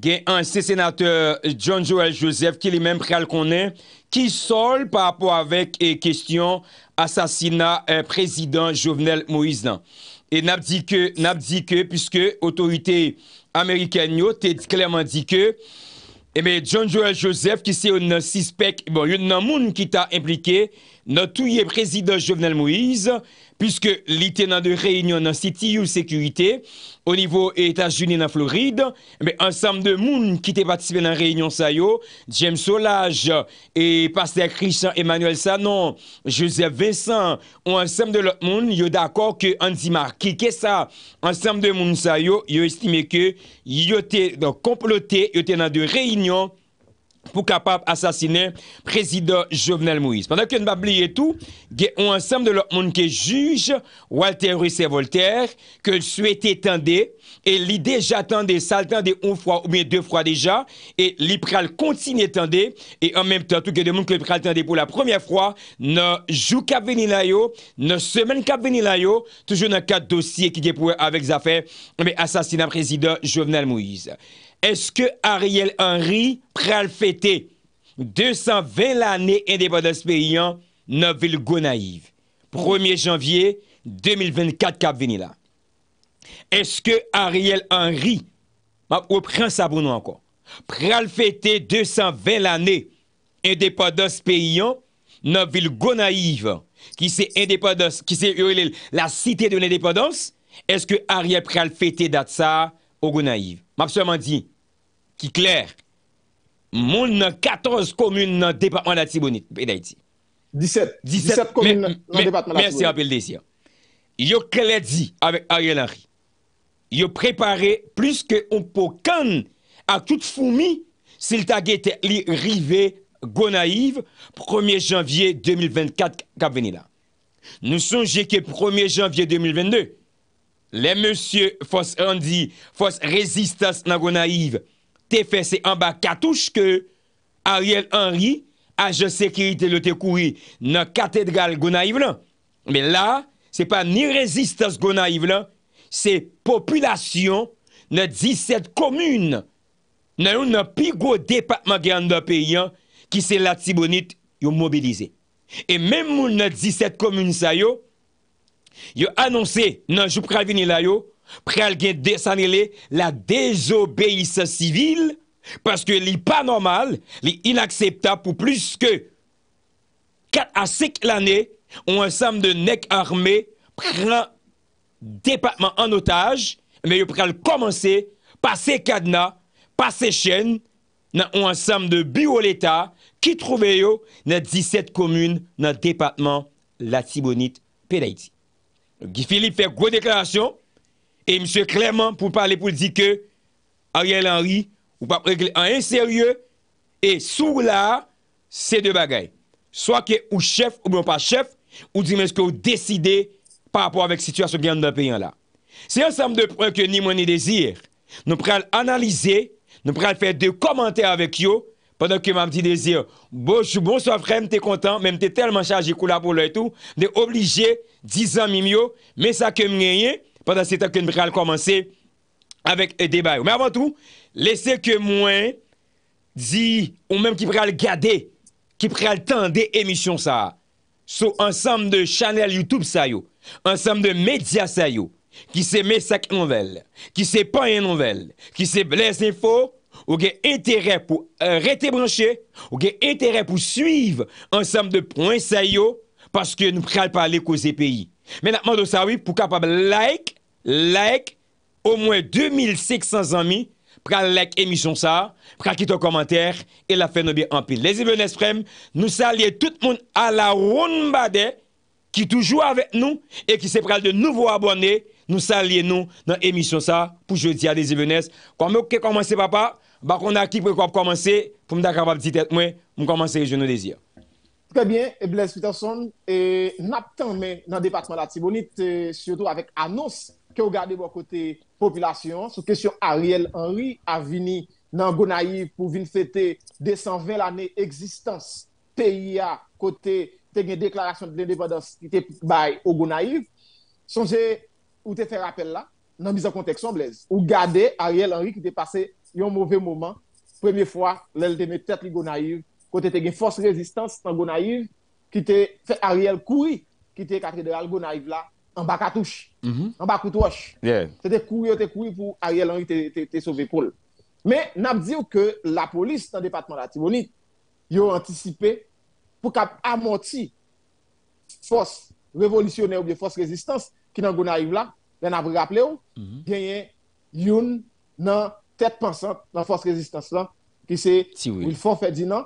Gen an se senate John Joel Joseph ki li men preal konen ki sol pa apou avek e kestyon asasina eh, prezident Jovenel Moïse nan. E nap di ke, nap di ke, piseke otorite Amerikan yo te klerman di ke, e eh, men John Joel Joseph ki se yon nan sispek, bon yon nan moun ki ta implike... Notre président présidents, Jovenel Moïse, puisque l'itinéraire dans de réunion de la sécurité au niveau niveau états unis en Floride, mais ensemble de qui qui participé à la réunion, sayo, James Solage, et Pasteur Christian Emmanuel Sanon, Joseph Vincent, ou ensemble de l'autre moun, yo d'accord que an qui est ça ensemble de monde sayo, yo estime que yo comploté, dans yo dans de réunion pour capable assassiner président Jovenel Moïse. Pendant que nous oublié tout, il y ensemble de l'autre monde qui juge Walter et Voltaire, que le souhaitait tendre, et l'idée déjà des ça des une fois ou bien deux fois déjà, et l'IPRAL continue tendre, et en même temps, tout le monde qui pral tendre pour la première fois, ne joue qu'à venir là, ne semaine qu'à venir là, toujours dans quatre dossiers qui est pour avec affaires, mais assassinat président Jovenel Moïse est-ce que Ariel Henry pral fêter 220 l'année indépendance paysan, dans villes ville Gonaïve? 1er janvier 2024 cap venir Est-ce que Ariel Henry ou Prince ça pour nous encore? Pral fêter 220 l'année indépendance paysan, dans villes ville Gonaïve qui c'est indépendance qui c'est euh, la cité de l'indépendance? Est-ce que Ariel pral fêter date ça au Gonaïve? dit Ki kler, moun nan 14 komune nan depatman la tibouni. 17 komune nan depatman la tibouni. Mersi apel desi an. Yo kledi avèk a yon anri. Yo prepare plus ke on po kan ak tout foumi sil tagete li rive Gonaiv 1 janvye 2024 kap venila. Nou sonje ke 1 janvye 2022. Le monsie fos andi, fos rezistans nan Gonaiv fos te fese an ba katouche ke Ariel Henry a josekirite le te kouri nan katedgal gounayiv lan. Me la, se pa ni rezistans gounayiv lan, se populasyon nan 17 komyoun nan yon nan pigou depatman gen an da peyan ki se la tibounit yon mobilize. E menm moun nan 17 komyoun sa yo, yo anonse nan jou pravini la yo, pral gen desanele la désobéissance civile parce que li pas normal, li inacceptable pour plus que 4 à 5 l'année, on ensemble de nek armés prend département en otage, mais ils pral commencer passer cadenas, passer chaînes dans un ensemble de bureaux l'État qui yo dans 17 communes dans le département Latibonite Pédaïti. Guy Philippe fait gros déclaration E M. Clément pou pale pou di ke, a rien l'enri, ou pa pregle, a rien serye, e sou la, se de bagay. Soak e ou chef ou bon pa chef, ou di men se ke ou deside, pa apwa vek situasyon gen nou da peyan la. Se yon sem de pran ke ni mwen ni dezir, nou prel analize, nou prel fe de komante avèk yo, padan ke mwen di dezir, bon, bon so frem, te kontan, men te telman chaji kou la pou lò etou, de oblije, di zan mi myo, men sa ke mwen yon, pendant ce temps que nous allons commencer avec un débat. Mais avant tout, laissez que moi dit ou même qui pral garder, qui pral tendre émissions ça. So ensemble de channel YouTube ça yo, ensemble de médias ça yo, qui se Messac Nouvelle, qui se pas une nouvelle, qui s'est les infos, ou intérêt pour euh, rester branché, ou a intérêt pour suivre ensemble de points ça parce que nous pas parler cause pays. Mais maintenant ça oui pour capable like Like, au mwen 2600 ami, pral like emisyon sa, pral kiton komantèr, e la fè nou bi anpil. Lezibones prem, nou salye tout moun ala roun badè, ki toujou avèk nou, e ki se pral de nouvo abonè, nou salye nou nan emisyon sa, pou jodi a lezibones. Kwa mè ou ke komanse papa, bako na ki pou komanse, pou mda kapan ptite mwen, mou komanse je nou dezir. Trè bien, Blaise Witterson, naptan mè nan departman la tibonit, euh, sio tou avèk anos, que ont gardé bon côté population, sous question Ariel Henry a venu dans Gonaïve pour fêter 220 d'existence existence pays à côté de la déclaration de l'indépendance qui était by au Gonaïve. Songez ou te fait rappel là, dans mise en contexte Ou garder Ariel Henry qui était passé un mauvais moment, première fois, l'elle de met tête Gonaïve, côté une force résistance dans Gonaïve qui était fait Ariel courir, qui était cathédrale Gonaïve là en bas cartouche, la mhm. en bas C'était couru, c'était pour Ariel Henry te sauver Paul. Mais n'a pas dit que la police dans le département de la Tibonite, ils ont anticipé pour amortir force révolutionnaire ou bien force résistance qui n'a pas arrivé là. Ils ben, ont rappelé qu'il mhm. y a une tête pensante dans la force résistance là, qui c'est il Ferdinand,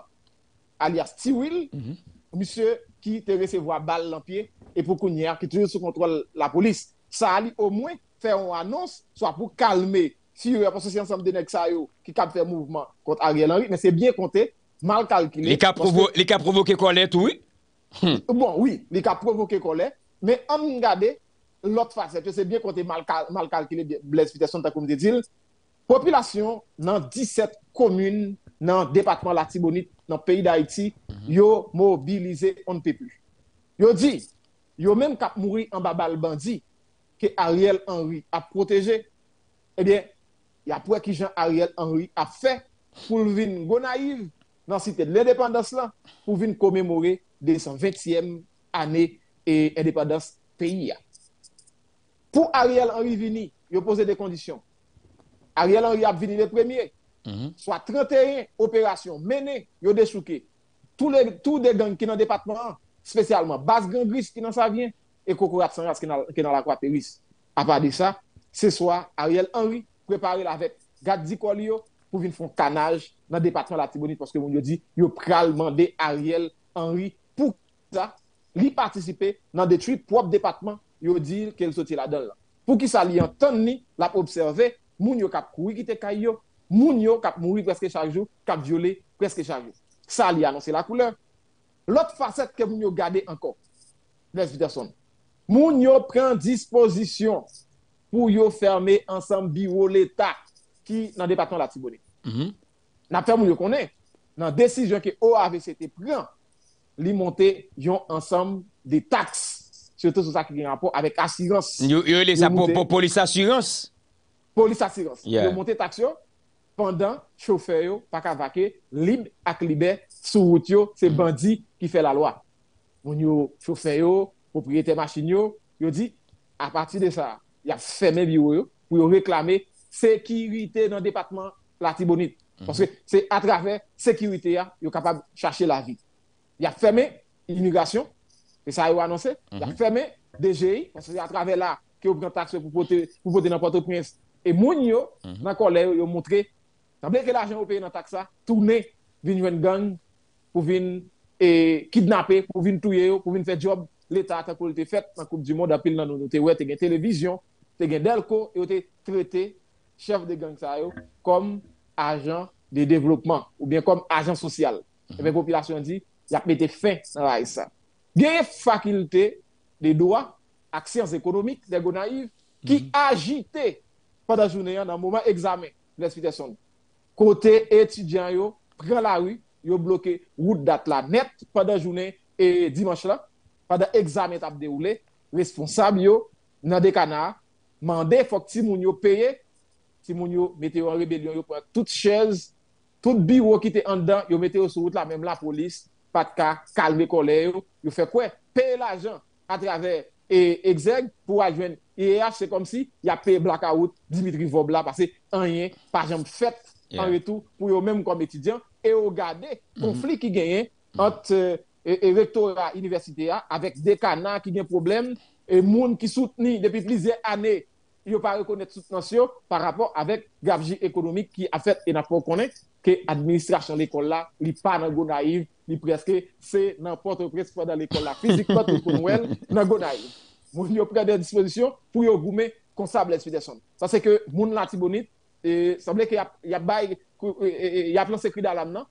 alias T. Will, alias mhm. monsieur qui te recevoir balle dans le pied et pour qu'on y ait qui toujours sous contrôle la police. Ça a au moins faire une annonce, soit pour calmer, si vous avez ensemble de Nexayo qui cap faire mouvement contre Ariel Henry, mais c'est bien compté, mal calculé. Les cas, provo les provoqué colère, oui. Hum. Bon, oui, les cas provoqué colère, mais en regardant l'autre facette, c'est bien compté, mal, mal calculé, Blaise Peterson, comme dit population dans 17 communes dans le département Latibonite, dans le pays d'Haïti, mm mobilisé, on ne peut plus. ont dit, yo même cap mourir en babal bandit que Ariel Henry a protégé, eh bien, il y a pour qui Jean Ariel Henry a fait pour venir go dans cité de l'indépendance là, pour venir commémorer 220e année et indépendance pays. Pour Ariel Henry vini, il a posé des conditions. Ariel Henry a venu le premier. Mhm. Soit 31 opérations menées, il a déchouqué Tous les, tous les gangs qui sont dans le département, spécialement Bas Gangris qui n'en savient et Coco Sanras qui est dans la Croix-Périsse. À part de ça, ce soir, Ariel Henry prépare la vête Gadzi Colio pour venir faire canage dans le département de la Tibonite parce que vous dit, il a demander Ariel Henry pour ça, lui participer dans des trucs propres département. il dit qu'elle sortit là-dedans. Pour qu'il s'allie en temps, l'a observé, moun yo kap koui te kayo, moun yo kap presque chaque jour, kap violé presque chaque jour. Ça lui annoncé la couleur. Lote facet ke moun yo gade anko, Les Viteson, moun yo pren disposisyon pou yo ferme ansam biwo l'Etat ki nan departement la Tibone. Na ferme moun yo konen, nan desijon ki o avc te pren, li monte yon ansam de tax, chote sou sa ki gen apon, avek asirans. Yo le sa pou polis asirans? Polis asirans. Yo monte tax yo pandan chofer yo, pak avake, libe ak libe sur route, c'est bandit qui fait la loi. Mon chauffeur, propriétaire de machine, il dit, à partir de ça, il a fermé biro pour réclamer sécurité dans le département de la Tibonite. Mhm. Parce que c'est à travers sécurité qu'il hein, est capable de chercher la vie. Il a fermé l'immigration, et ça a été annoncé, il a mhm. fermé DGI, parce que c'est à travers là qu'il ont pris un taxe pour voter n'importe où. Et mon mhm. collègue, ils ont montré, tant que l'argent est payé dans taxe, ça tourner, venez une gang pour venir et kidnapper, pour venir tuer, pour venir faire job. L'État, a été fait dans la Coupe du Monde, il a été fait dans la télévision, il a Delco, il a été traité, chef de gang, ça, comme agent de développement ou bien comme agent social. Mhm. Et la population dit, il a été fin à ça. Il y a des faculté de droit, à sciences économiques, des gonaïves, qui mhm. agitaient, pendant journée, dans moment examen de l'explication. Côté étudiant, prend la rue ils ont bloqué route pendant la pendant journée et dimanche là, pendant examen t'a déroulé, responsable yo dans des canards, mandé faut que payé, yo paye, Timoun yo mis en rébellion yo prend chaises, chaise, tout bureau qui était en dedans, yo mettez sur route là même la police, pas de cas, calmer colère yo, ont fait quoi? Payer l'argent à travers et exergue pour rejoindre IEH, c'est comme si il a payé blackout Dimitri Vobla parce que rien pas exemple fait en retour pour eux-mêmes comme étudiants et regarder le mhm. conflit qui gagne mhm. entre le euh, et, et rectorat hein, avec des canards qui ont problème problèmes et monde qui soutient depuis plusieurs années. Il ne pas reconnaître soutenance par rapport avec Gavji économique qui a fait et n'a pas connu que l'administration de l'école là n'est pas dans go naïf, ni presque c'est n'importe quoi dans l'école là. Physiquement, tout le monde est naïf. Vous venez des dispositions pour vous gommer consable ça, Ça, c'est que le monde là, Tibonite, semblait qu'il y a plein il y a l'âme,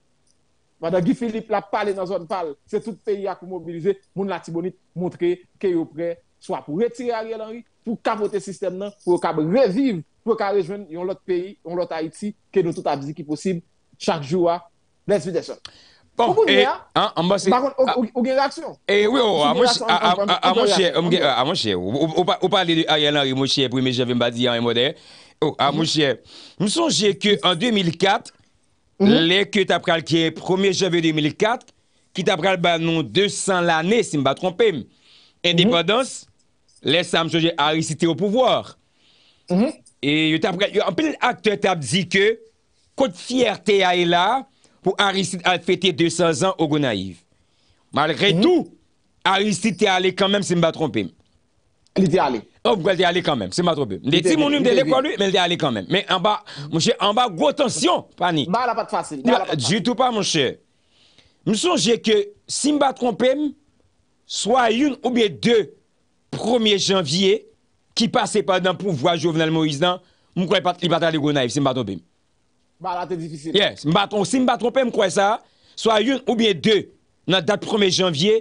Madame Guy Philippe l'a parlé dans zone C'est tout le pays qui mobilisé. Mon Latibonite montrer qu'il est soit pour retirer Ariel Henry, pour capoter le système, pour revivre, pour rejoindre l'autre pays, l'autre Haïti, que nous tout qui possible chaque jour. Let's be Bon, et, Par contre, avez une réaction? oui, parlez d'Ariel Henry, mon cher, en modèle. Ou, a mouche, mou sonje ke an 2004, le ke tap pral ki e 1er javè 2004, ki tap pral ban nou 200 l'anè, si mba trompèm. Indipodans, le sa mjouje a risite ou pouvoir. E yo tap pral, yo anpil akte tap zi ke, kou t'fiertè a e la pou a risite a fete 200 an ou gounayiv. Malre mhm. tou, a risite a le kanmèm si mba trompèm. Li di alè. Ou pou wè li di alè kanmèm, se ma trope. Li di monoum de lè kwa lè, men li di alè kanmèm. Men anba, mwenche, anba, gwo tansyon, panik. Ba la pat fasil, non, non, ba la pat fasil. Joutou pa mwenche, mwen sonje ke Simba Trompèm swa youn oubyè dè premier janvye ki pase padan pou vwa Jovenel Moïse dan, mwen kwen pat li bat alè gwo naif, Simba Trompèm. Ba la te difisil. Si mba Trompèm kwen sa, swa youn oubyè dè nan dat premier janvye,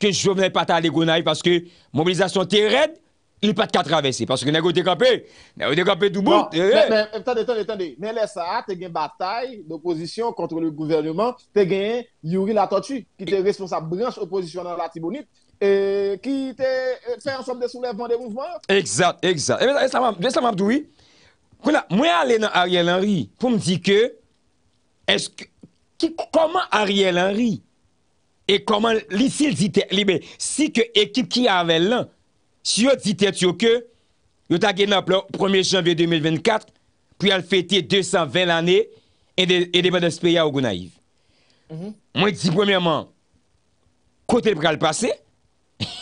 ke jouvene pata le gounay paske mobilizasyon te red, il pat ka travesse, paske nè gou dekampè, nè gou dekampè d'ou bout. Mè lè sa, te gen batay l'oposisyon kontre l'gouvernement, te gen Yuri Latotu, ki te responsab branch oposisyon nan Latibonit, ki te euh, fè ansom de soulevman de rouvman. Eksat, eksat. Mè alè nan Ariel Henry, pou m di ke, koman Ariel Henry E koman lisil zite, libe, si ke ekip ki avel lan, si yo zite tiyo ke, yo ta genop la, 1 janvye 2024, pou ya fete 220 l ane, e debe de speya ou gou naiv. Mwen mhm. di premiyman, kote l pre al pase?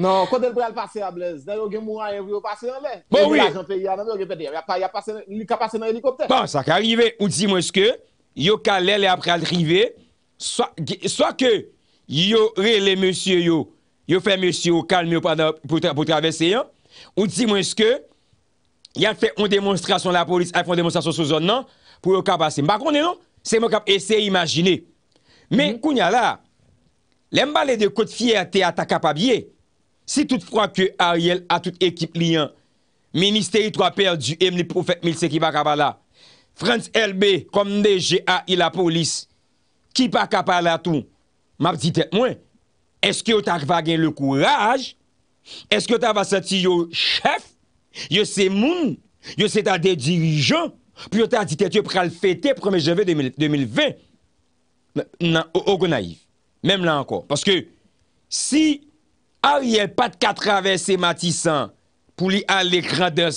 Non, kote l pre al pase, Ablez, da yo genmou a ev yo pase an le? Bon, sa ka rive, ou di mweske, yo ka l ele apre al rive, Soa ke yo re le monsye yo Yo fe monsye yo kalme non, yo Pou travese yon Ou di monske Yon fe yon demonstrasyon la polis Yon fe yon demonstrasyon sou zon nan Pou yo kap ase Mbakone yon se mokap ese imagine Men hmm. kounya la Lembale de kote fierte a ta kapabye Si tout fwa ke Ariel a tout ekip liyan Ministeyi 3 perdi Emli profet milsekibakabala Frans LB komde GA La polis qui pas capable à tout, m'a dit tête Est-ce que tu avez le courage? Est-ce que tu avez senti yo chef? Yo c'est moun, yo c'est des dirigeants. Puis tu as dit tête pour le fêter 1er janvier 2020. Non, au naïf. Même là encore parce que si Ariel pas de traverser Matissan pour lui aller grandeur,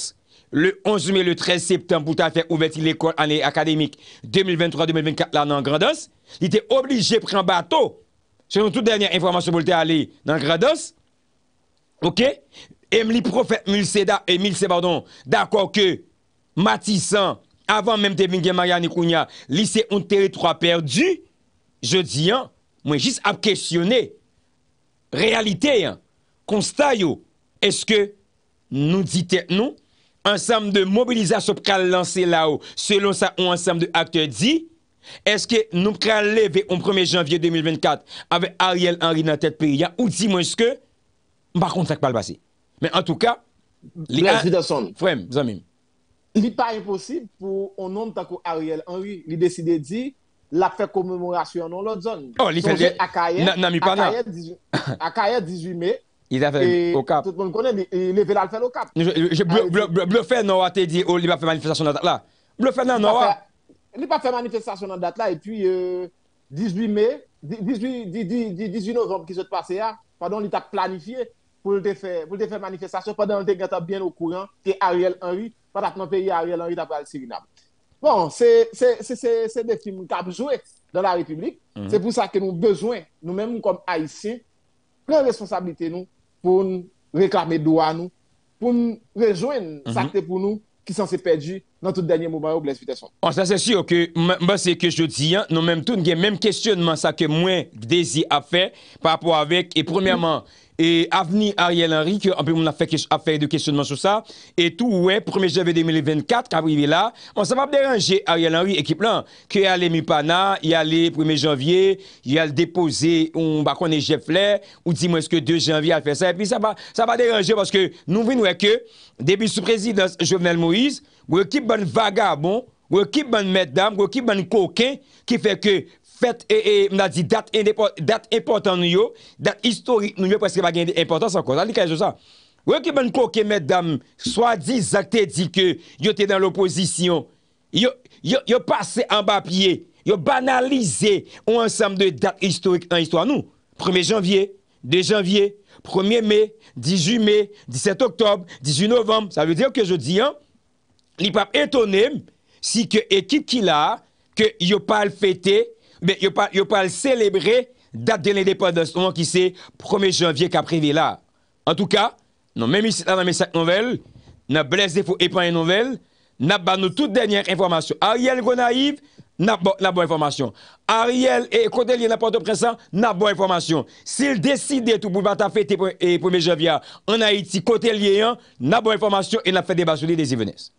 le 11 mai, le 13 septembre, pour faire ouvrir l'école année académique 2023-2024, là, dans Grandos, il était obligé de prendre un bateau. Selon toute dernière information, pour aller dans Grandos. OK? Emily Prophète Mulseda, Émile d'accord que Matissan, avant même de venir Mariani Kounia, lycée un territoire perdu, je dis, hein, moi, juste à questionner réalité, hein, est-ce que nous dites nous, ansam de mobilizasyon pral lanse la ou, selon sa ou ansam de akter di, eske nou pral leve ou 1 janvye 2024 ave Ariel Henry nan tet peri, ya ou di mwen jiske, mba kont fek pal basi. Men an tou ka, brem, zanmim. Li pa imposib pou o nom tako Ariel Henry, li deside di la fek koumemorasyon nan lot zon. Oh, li fende akaye 18 mei, Il a fait au cap. Tout le monde connaît, il est le faire au cap. Bluffé, non, a dit, oh, il va faire manifestation dans date là. Bluffé, non, non. Il pas faire manifestation dans date là, et puis 18 euh, mai, 18, novembre qui se passe là, pardon, il a planifié pour le faire pour faire manifestation pendant le était bien au courant que Ariel Henry, pendant que pays Ariel Henry d'après le Suriname. Bon, c'est des films qui ont joué dans la République. Mhm. C'est pour ça que nous avons besoin, nous-mêmes comme Haïtiens, prendre responsabilité nous pou n reklame doua nou, pou n rejoen mhm. sakte pou nou ki san se pedi nan tout denye mouman ou bles fiteson. An sa se si yo ke mba se ke jodi yan, nou menm tou n gen menm kestyonman sa ke mwen Gdezi a fe, pa apwa avek, e premiyaman, E avni Ariel Henry, ki anpe moun a fey de kesyonman sou sa, e tou wè, 1e janvye 2024, ka wive la, moun sa va deranje Ariel Henry ekip lan, ki alè Mipana, yalè 1e janvye, yalè depose ou bakwane Jeffler, ou di moun eske 2 janvye al fè sa, e pi sa va deranje, paske nou vin wè ke, debi sou prezidans Jovenel Moïse, wè ki ban vagabon, wè ki ban meddam, wè ki ban kokè, ki fè ke... Faites, et, et m'a dit date, date importante, nous, date historique, nous, presque pas gagné d'importance encore. Ça dit quelque chose ça. voyez que ben coquet, mesdames, soit dit, acte dit que yo était dans l'opposition, yo, yo, passé en bas pied, yo banalisé un ensemble de dates historiques en histoire, nous. 1er janvier, 2 janvier, 1er mai, 18 mai, 17 octobre, 18 novembre. Ça veut dire que je dis, hein, il pas étonné si que équipe qui l'a, que yo pas le fêté, yo pa l celebre dat dene depo de son an ki se 1 janvye kaprivi la. En tou ka, nou mèmi si ta nan mesak nouvel, nan blèz defo epan en nouvel, nan ban nou tout denyèk informasyon. Ariel Gwonaïv, nan bon informasyon. Ariel, e kote liye nan pote presan, nan bon informasyon. Si l deside tou pou bata fète 1 janvye an Haiti, kote liye an, nan bon informasyon, e nan fète deba sou liye desi vènes.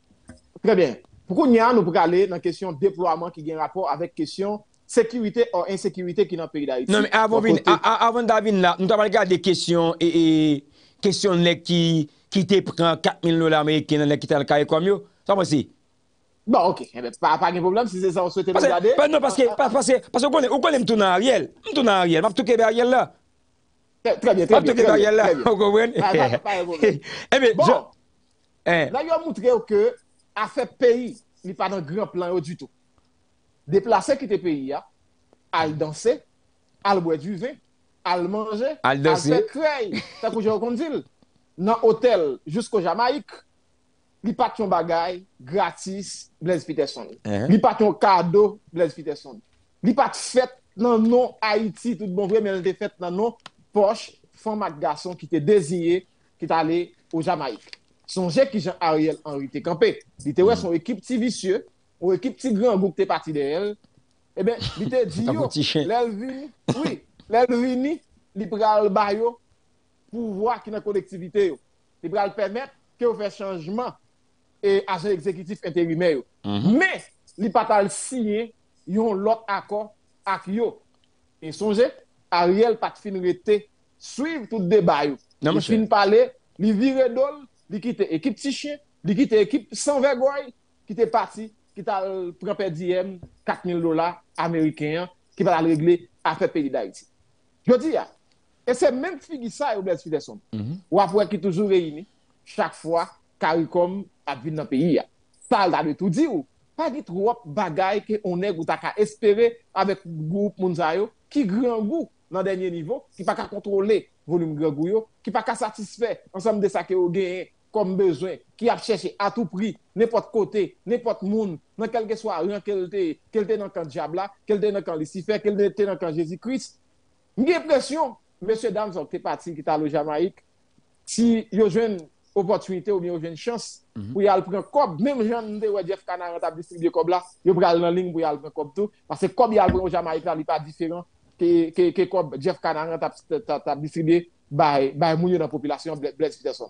Prè bè, poukou nyan nou pou kalè nan kèsyon depo amman ki gen rapor avèk kèsyon Sekywite ou ensekwite ki nan peyi da iti. Non, avon davin la, nou tavan gade kesyon e kesyon le ki te pren 4.000 lola Amerike nan le ki ten kaye komyo, sa mwen si. Bon, ok, pa gen problem, si se sa ou souwete de gade. Non, paske, paske, paske, ou konen mtou nan riyel. Mtou nan riyel, mtou kebe a riyel la. Trè, trè bien, trè bien. Mtou kebe a riyel la, ou konwen? Ha, ha, ha, pa yon konwen. Bon, nan yon moutre ou ke a fe peyi ni pa nan gran plan ou du tout. Déplacer qui te pays, à le danser, à le boire du vin, à le manger, à le faire créer. C'est que je Dans l'hôtel jusqu'au Jamaïque, il pas ton bagage gratis, Blaise Peterson. Uh-huh. Il pas ton cadeau, Blaise Peterson. Il pas fête dans nom Haïti, tout bon vrai, mais il fait dans nom poche, femme et garçon qui était désigné, qui est allé au Jamaïque. Songez qui Jean-Ariel Henry était campé. Il était mm. son équipe si vicieux ou équipe petit grand groupe qui est parti d'elle, eh ben, il te dit, yo, l'Elvini, oui, l'Elvini, il pral bayo pour voir qui est collectivité. Il pral permettre que vous fait changement et agent exécutif intérimaire. Mhm. Mais, il pas signé yon l'autre accord avec yo. Et songez, Ariel pas fin rete, suivre tout débat yo. Il fin parler, il vire dol, il quitte équipe petit chien, il quitte équipe sans vergogne, qui t'es parti ki tal pranpe diem 4.000 dollars américains qui va régler regle a d'haïti. Je dis, iti. Yo di ya, e se men figi sa yo après qui toujours Mm -hmm. Wap wè ki toujou reyini, chak fwa karikom ap vin nan peyi ya. Tal da de tou di ou, pa di trop groupe ke qui gouta ka espere avèk goup moun zayo ki gran gou nan denye nivou, ki pa ka kontrole volume gran gou qui ki pa ka de sa ke yo comme besoin, qui a cherché à tout prix, n'importe côté, n'importe monde, dans quel que soit rien qu'elle était, qu'elle était dans le camp diable, qu'elle était dans le Lucifer, qu'elle était dans le Jésus-Christ. J'ai l'impression, messieurs, dames, qui êtes partis, qui sont allés au Jamaïque, si y avez une opportunité ou bien une chance pour mhm. y aller prendre cob, même Jean de Jeff Canard a distribué cob là, vous ont aller en ligne pour y aller prendre cob tout, parce que cob y aller au Jamaïque là, il n'est pas différent que cob Jeff Canard bah, bah, a distribué par les dans la population Blaise Peterson.